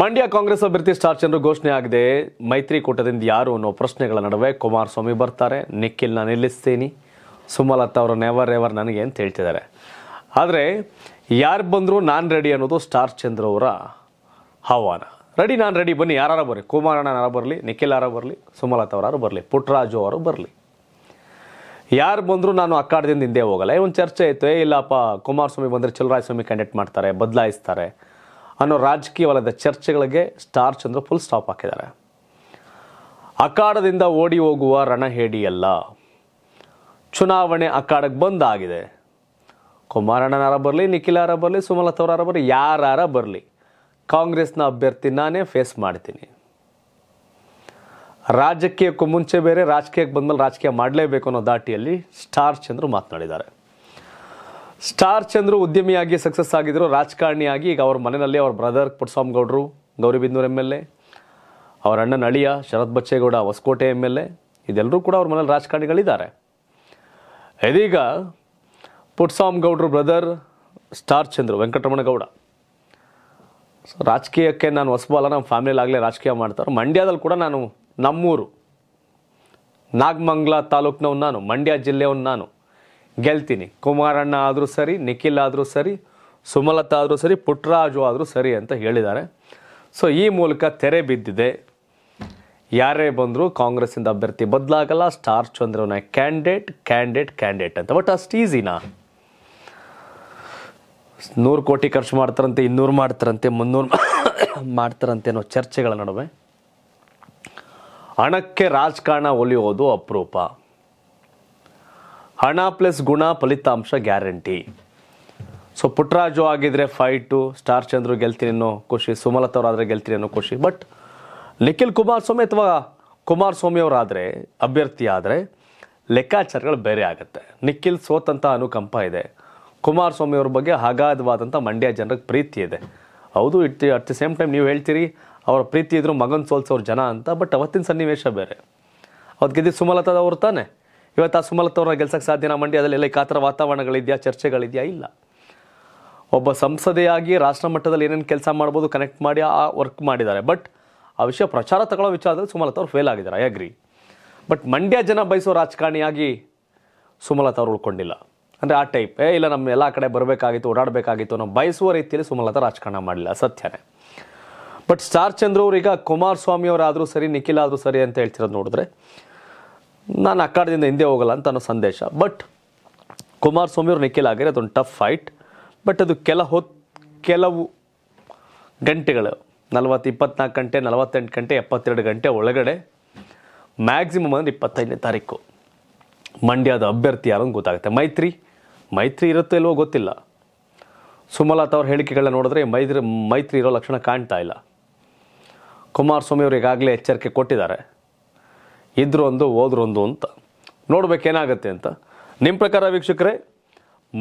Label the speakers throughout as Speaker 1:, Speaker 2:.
Speaker 1: ಮಂಡ್ಯ ಕಾಂಗ್ರೆಸ್ ಅಭ್ಯರ್ಥಿ ಸ್ಟಾರ್ ಚಂದ್ರ ಘೋಷಣೆ ಆಗಿದೆ ಮೈತ್ರಿಕೂಟದಿಂದ ಯಾರು ಅನ್ನೋ ಪ್ರಶ್ನೆಗಳ ನಡುವೆ ಕುಮಾರಸ್ವಾಮಿ ಬರ್ತಾರೆ ನಾನು ನಿಲ್ಲಿಸ್ತೀನಿ ಸುಮಲತಾ ಅವರು ನೆವರ್ ಎವರ್ ನನಗೆ ಅಂತ ಹೇಳ್ತಿದ್ದಾರೆ ಆದರೆ ಯಾರು ಬಂದರೂ ನಾನು ರೆಡಿ ಅನ್ನೋದು ಸ್ಟಾರ್ ಚಂದ್ರ ಅವರ ಆಹ್ವಾನ ರೆಡಿ ನಾನು ರೆಡಿ ಬನ್ನಿ ಯಾರು ಬರಲಿ ಕುಮಾರಣ್ಣನಾರು ಬರಲಿ ನಿಖಿಲ್ ಯಾರು ಬರಲಿ ಸುಮಲತಾ ಅವರಾರು ಬರಲಿ ಪುಟ್ರಾಜು ಅವರು ಬರಲಿ ಯಾರು ಬಂದರೂ ನಾನು ಅಕ್ಕಾಡದಿಂದ ಹಿಂದೆ ಹೋಗಲ್ಲ ಒಂದು ಚರ್ಚೆ ಆಯಿತು ಇಲ್ಲಪ್ಪ ಕುಮಾರಸ್ವಾಮಿ ಬಂದರೆ ಚಲರಾಯಸ್ವಾಮಿ ಕಂಡಕ್ಟ್ ಮಾಡ್ತಾರೆ ಬದಲಾಯಿಸ್ತಾರೆ ಅನ್ನೋ ರಾಜಕೀಯ ವಲಯದ ಚರ್ಚೆಗಳಿಗೆ ಸ್ಟಾರ್ ಚಂದ್ರ ಫುಲ್ ಸ್ಟಾಪ್ ಹಾಕಿದ್ದಾರೆ ಅಖಾಡದಿಂದ ಓಡಿ ಹೋಗುವ ರಣಹೇಡಿಯಲ್ಲ ಚುನಾವಣೆ ಅಖಾಡಕ್ಕೆ ಬಂದಾಗಿದೆ ಕುಮಾರಣ್ಣನಾರ ಬರಲಿ ನಿಖಿಲಾರ ಬರಲಿ ಸುಮಲತವರಾರ ಬರಲಿ ಯಾರಾರ ಬರಲಿ ಕಾಂಗ್ರೆಸ್ನ ಅಭ್ಯರ್ಥಿ ನಾನೇ ಫೇಸ್ ಮಾಡ್ತೀನಿ ರಾಜಕೀಯಕ್ಕೂ ಮುಂಚೆ ಬೇರೆ ರಾಜಕೀಯಕ್ಕೆ ಬಂದಮೇಲೆ ರಾಜಕೀಯ ಮಾಡಲೇಬೇಕು ಅನ್ನೋ ದಾಟಿಯಲ್ಲಿ ಸ್ಟಾರ್ ಚಂದ್ರು ಮಾತನಾಡಿದ್ದಾರೆ ಸ್ಟಾರ್ ಚಂದ್ರು ಉದ್ಯಮಿಯಾಗಿ ಸಕ್ಸಸ್ ಆಗಿದ್ದರು ರಾಜಕಾರಣಿಯಾಗಿ ಈಗ ಅವ್ರ ಮನೆಯಲ್ಲಿ ಅವ್ರ ಬ್ರದರ್ ಪುಟ್ಟಸ್ವಾಮಿಗೌಡರು ಗೌರಿಬಿಂದೂರು ಎಮ್ ಎಲ್ ಎ ಅವರ ಅಣ್ಣನ ಅಳಿಯ Sharath Bachegowda Hoskote M L A ಇದೆಲ್ಲರೂ ಕೂಡ ಅವ್ರ ಮನೇಲಿ ರಾಜಕಾರಣಿಗಳಿದ್ದಾರೆ ಇದೀಗ ಗೌಡ್ರು brother star Chandru Venkataramanagowda so ರಾಜಕೀಯಕ್ಕೆ ನಾನು ಹೊಸಬಲ್ಲ ನಮ್ಮ ಫ್ಯಾಮಿಲಿಯಲ್ಲಿ ಆಗಲೇ ರಾಜಕೀಯ ಮಾಡ್ತಾರೆ ಮಂಡ್ಯದಲ್ಲಿ ಕೂಡ ನಾನು ನಮ್ಮೂರು ನಾಗಮಂಗ್ಲ ತಾಲೂಕಿನವ್ನು ನಾನು ಮಂಡ್ಯ ಜಿಲ್ಲೆಯವನು ನಾನು ಗೆಲ್ತೀನಿ ಕುಮಾರಣ್ಣ ಆದರೂ ಸರಿ ನಿಖಿಲ್ ಆದರೂ ಸರಿ ಸುಮಲತಾ ಆದರೂ ಸರಿ ಪುಟ್ರಾಜು ಆದರೂ ಸರಿ ಅಂತ ಹೇಳಿದ್ದಾರೆ ಸೊ ಈ ಮೂಲಕ ತೆರೆ ಬಿದ್ದಿದೆ ಯಾರೇ ಬಂದರೂ ಕಾಂಗ್ರೆಸ್ಸಿಂದ ಅಭ್ಯರ್ಥಿ ಬದಲಾಗಲ್ಲ ಸ್ಟಾರ್ ಚಂದ್ರವನ ಕ್ಯಾಂಡಿಡೇಟ್ ಕ್ಯಾಂಡಿಡೇಟ್ ಕ್ಯಾಂಡಿಡೇಟ್ ಅಂತ ಬಟ್ ಅಷ್ಟು ಈಸಿನಾ ನೂರು ಕೋಟಿ ಖರ್ಚು ಮಾಡ್ತಾರಂತೆ ಇನ್ನೂರು ಮಾಡ್ತಾರಂತೆ ಮುನ್ನೂರು ಮಾಡ್ತಾರಂತೆ ಅನ್ನೋ ಚರ್ಚೆಗಳ ನಡುವೆ ಹಣಕ್ಕೆ ರಾಜಕಾರಣ ಒಲಿಯೋದು ಅಪರೂಪ ಹಣ ಪ್ಲಸ್ ಗುಣ ಫಲಿತಾಂಶ ಗ್ಯಾರಂಟಿ ಸೊ ಪುಟ್ಟರಾಜು ಆಗಿದ್ರೆ ಫೈಟು ಸ್ಟಾರ್ ಚಂದ್ರು ಗೆಲ್ತೀನಿ ಅನ್ನೋ ಖುಷಿ ಸುಮಲತಾ ಅವರಾದರೆ ಗೆಲ್ತೀನಿ ಅನ್ನೋ ಖುಷಿ ಬಟ್ ನಿಖಿಲ್ ಕುಮಾರಸ್ವಾಮಿ ಅಥವಾ ಕುಮಾರಸ್ವಾಮಿ ಅವರಾದರೆ ಅಭ್ಯರ್ಥಿ ಆದರೆ ಲೆಕ್ಕಾಚಾರಗಳು ಬೇರೆ ಆಗುತ್ತೆ ನಿಖಿಲ್ ಸೋತಂಥ ಅನುಕಂಪ ಇದೆ ಕುಮಾರಸ್ವಾಮಿ ಅವ್ರ ಬಗ್ಗೆ ಅಗಾಧವಾದಂಥ ಮಂಡ್ಯ ಜನರಿಗೆ ಪ್ರೀತಿ ಇದೆ ಹೌದು it at the same time ನೀವು ಹೇಳ್ತೀರಿ ಅವರ ಪ್ರೀತಿ ಇದ್ರು ಮಗನ ಸೋಲ್ಸೋರು ಜನ ಅಂತ ಬಟ್ ಅವತ್ತಿನ ಸನ್ನಿವೇಶ ಬೇರೆ ಅವತ್ತು ಗೆದ್ದಿದ್ದು ಸುಮಲತಾದವ್ರು ತಾನೆ ಇವತ್ತು ಆ ಸುಮಲತ್ ಅವ್ರನ್ನ ಗೆಲ್ಸಕ್ಕೆ ಸಾಧ್ಯನಾ ಮಂಡ್ಯದಲ್ಲೆಲ್ಲ ಕಾತರ ವಾತಾವರಣಗಳಿದೆಯಾ ಚರ್ಚೆಗಳಿದೆಯಾ ಇಲ್ಲ ಒಬ್ಬ ಸಂಸದೆಯಾಗಿ ರಾಷ್ಟ್ರ ಮಟ್ಟದಲ್ಲಿ ಏನೇನು ಕೆಲಸ ಮಾಡ್ಬೋದು ಕನೆಕ್ಟ್ ಮಾಡಿ ಆ ವರ್ಕ್ ಮಾಡಿದ್ದಾರೆ ಬಟ್ ಆ ವಿಷಯ ಪ್ರಚಾರ ತಗೊಳ್ಳೋ ವಿಚಾರದಲ್ಲಿ ಸುಮಲತಾ ಫೇಲ್ ಆಗಿದ್ದಾರೆ ಐ ಅಗ್ರಿ ಬಟ್ ಮಂಡ್ಯ ಜನ ಬಯಸೋ ರಾಜಕಾರಣಿಯಾಗಿ ಸುಮಲತಾ ಅವ್ರು ಉಳ್ಕೊಂಡಿಲ್ಲ ಅಂದರೆ ಆ ಟೈಪ್ ಏ ಇಲ್ಲ ನಮ್ಮ ಎಲ್ಲ ಕಡೆ ಬರಬೇಕಾಗಿತ್ತು ಓಡಾಡಬೇಕಾಗಿತ್ತು ನಾವು ಬಯಸುವ ರೀತಿಯಲ್ಲಿ ಸುಮಲತಾ ರಾಜಕಾರಣ ಮಾಡಿಲ್ಲ ಸತ್ಯನೇ ಬಟ್ ಸ್ಟಾರ್ ಚಂದ್ರ ಈಗ ಕುಮಾರಸ್ವಾಮಿ ಅವರಾದರೂ ಸರಿ ನಿಖಿಲ್ ಆದರೂ ಸರಿ ಅಂತ ಹೇಳ್ತಿರೋದು ನೋಡಿದ್ರೆ ನಾನು ಅಕ್ಕಾಡದಿಂದ ಹಿಂದೆ ಹೋಗಲ್ಲ ಅಂತ ಅನ್ನೋ ಸಂದೇಶ ಬಟ್ ಕುಮಾರಸ್ವಾಮಿ ಅವರು ನಿಖಿಲ್ ಆಗಿರೋ ಅದೊಂದು ಟಫ್ ಫೈಟ್ ಬಟ್ ಅದು ಕೆಲ ಹೊತ್ ಕೆಲವು ಗಂಟೆಗಳು ನಲವತ್ತು ಇಪ್ಪತ್ನಾಲ್ಕು ಗಂಟೆ ನಲವತ್ತೆಂಟು ಗಂಟೆ ಎಪ್ಪತ್ತೆರಡು ಗಂಟೆ ಒಳಗಡೆ ಮ್ಯಾಕ್ಸಿಮಮ್ ಅಂದರೆ ಇಪ್ಪತ್ತೈದನೇ ತಾರೀಕು ಮಂಡ್ಯದ ಅಭ್ಯರ್ಥಿ ಯಾರು ಗೊತ್ತಾಗುತ್ತೆ ಮೈತ್ರಿ ಮೈತ್ರಿ ಇರುತ್ತೋ ಇಲ್ವೋ ಗೊತ್ತಿಲ್ಲ ಸುಮಲತಾ ಅವ್ರ ಹೇಳಿಕೆಗಳನ್ನ ನೋಡಿದ್ರೆ ಮೈತ್ರಿ ಮೈತ್ರಿ ಇರೋ ಲಕ್ಷಣ ಕಾಣ್ತಾ ಇಲ್ಲ ಕುಮಾರಸ್ವಾಮಿ ಅವರು ಈಗಾಗಲೇ ಎಚ್ಚರಿಕೆ ಕೊಟ್ಟಿದ್ದಾರೆ ಇದ್ರೊಂದು ಒಂದು ಅಂತ ನೋಡ್ಬೇಕೇನಾಗತ್ತೆ ಅಂತ ನಿಮ್ಮ ಪ್ರಕಾರ ವೀಕ್ಷಕರೇ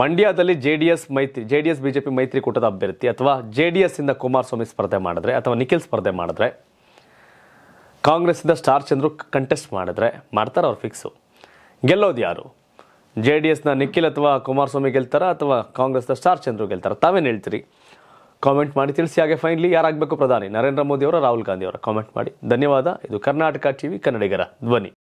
Speaker 1: ಮಂಡ್ಯದಲ್ಲಿ ಜೆ ಡಿ ಎಸ್ ಮೈತ್ರಿ J D S B J P ಮೈತ್ರಿಕೂಟದ ಅಭ್ಯರ್ಥಿ ಅಥವಾ ಜೆ ಡಿ ಎಸ್ಸಿಂದ ಕುಮಾರಸ್ವಾಮಿ ಸ್ಪರ್ಧೆ ಮಾಡಿದ್ರೆ ಅಥವಾ ನಿಖಿಲ್ ಸ್ಪರ್ಧೆ ಮಾಡಿದ್ರೆ ಕಾಂಗ್ರೆಸ್ಸಿಂದ ಸ್ಟಾರ್ ಚಂದ್ರು ಕಂಟೆಸ್ಟ್ ಮಾಡಿದ್ರೆ ಮಾಡ್ತಾರೆ ಅವ್ರು ಫಿಕ್ಸು ಗೆಲ್ಲೋದು ಯಾರು ಜೆ ಡಿ ಎಸ್ನ ನಿಖಿಲ್ ಅಥವಾ ಕುಮಾರಸ್ವಾಮಿ ಗೆಲ್ತಾರ ಅಥವಾ ಕಾಂಗ್ರೆಸ್ನ ಸ್ಟಾರ್ ಚಂದ್ರು ಗೆಲ್ತಾರ ತಾವೇನು ಹೇಳ್ತೀರಿ ಕಾಮೆಂಟ್ ಮಾಡಿ ತಿಳಿಸಿ ಹಾಗೆ ಫೈನಲಿ ಯಾರಾಗಬೇಕು ಪ್ರಧಾನಿ ನರೇಂದ್ರ ಮೋದಿ ಅವರ ರಾಹುಲ್ ಗಾಂಧಿ ಅವರ ಕಾಮೆಂಟ್ ಮಾಡಿ ಧನ್ಯವಾದ ಇದು ಕರ್ನಾಟಕ ಟಿವಿ ಕನ್ನಡಿಗರ ಧ್ವನಿ